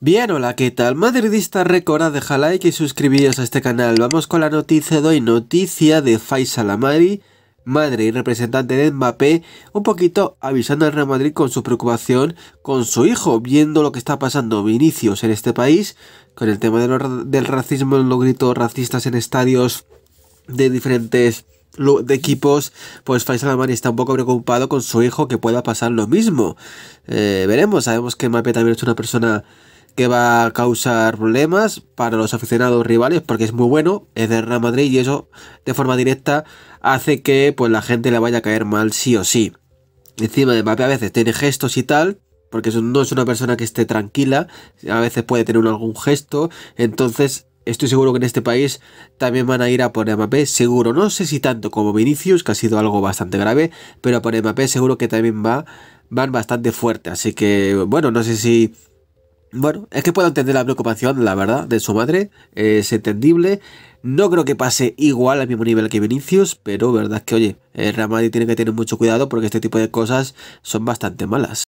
Bien, hola, ¿qué tal? Madridista récord, deja like y suscribiros a este canal. Vamos con la noticia de hoy, noticia de Faisal Amari, madre y representante de Mbappé, un poquito avisando al Real Madrid con su preocupación con su hijo, viendo lo que está pasando Vinicius en este país, con el tema del racismo, los gritos racistas en estadios de diferentes equipos, pues Faisal Amari está un poco preocupado con su hijo que pueda pasar lo mismo. Eh, veremos, sabemos que Mbappé también es una persona que va a causar problemas para los aficionados rivales porque es muy bueno, es de Real Madrid y eso de forma directa hace que pues la gente le vaya a caer mal sí o sí. Encima de Mbappé a veces tiene gestos y tal, porque no es una persona que esté tranquila, a veces puede tener algún gesto, entonces estoy seguro que en este país también van a ir a por Mbappé, seguro, no sé si tanto como Vinicius, que ha sido algo bastante grave, pero por Mbappé seguro que también va, van bastante fuerte, así que bueno, no sé si bueno, es que puedo entender la preocupación, la verdad, de su madre. Es entendible. No creo que pase igual al mismo nivel que Vinicius, pero verdad es que, oye, el tiene que tener mucho cuidado porque este tipo de cosas son bastante malas.